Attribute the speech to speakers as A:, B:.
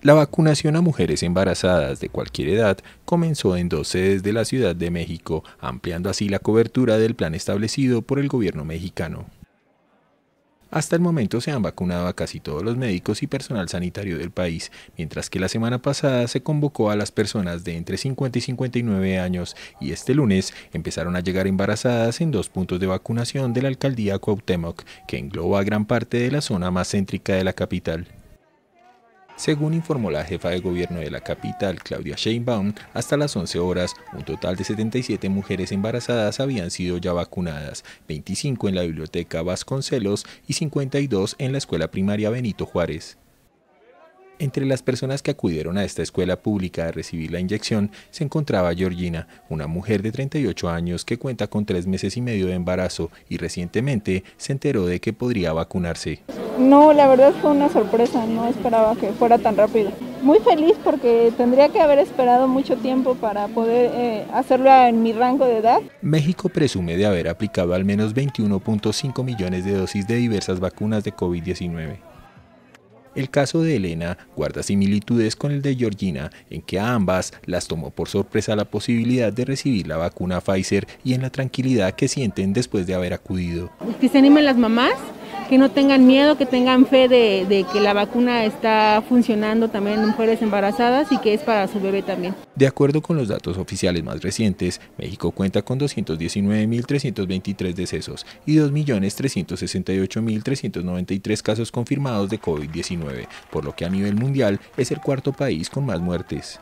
A: La vacunación a mujeres embarazadas de cualquier edad comenzó en dos sedes de la Ciudad de México, ampliando así la cobertura del plan establecido por el gobierno mexicano. Hasta el momento se han vacunado a casi todos los médicos y personal sanitario del país, mientras que la semana pasada se convocó a las personas de entre 50 y 59 años y este lunes empezaron a llegar embarazadas en dos puntos de vacunación de la alcaldía Cuauhtémoc, que engloba gran parte de la zona más céntrica de la capital. Según informó la jefa de gobierno de la capital, Claudia Sheinbaum, hasta las 11 horas, un total de 77 mujeres embarazadas habían sido ya vacunadas, 25 en la biblioteca Vasconcelos y 52 en la escuela primaria Benito Juárez. Entre las personas que acudieron a esta escuela pública a recibir la inyección se encontraba Georgina, una mujer de 38 años que cuenta con tres meses y medio de embarazo y recientemente se enteró de que podría vacunarse.
B: No, la verdad fue una sorpresa, no esperaba que fuera tan rápido. Muy feliz porque tendría que haber esperado mucho tiempo para poder eh, hacerlo en mi rango de edad.
A: México presume de haber aplicado al menos 21.5 millones de dosis de diversas vacunas de COVID-19. El caso de Elena guarda similitudes con el de Georgina, en que a ambas las tomó por sorpresa la posibilidad de recibir la vacuna Pfizer y en la tranquilidad que sienten después de haber acudido.
B: Que se animen las mamás que no tengan miedo, que tengan fe de, que la vacuna está funcionando también en mujeres embarazadas y que es para su bebé también.
A: De acuerdo con los datos oficiales más recientes, México cuenta con 219.323 decesos y 2.368.393 casos confirmados de COVID-19, por lo que a nivel mundial es el cuarto país con más muertes.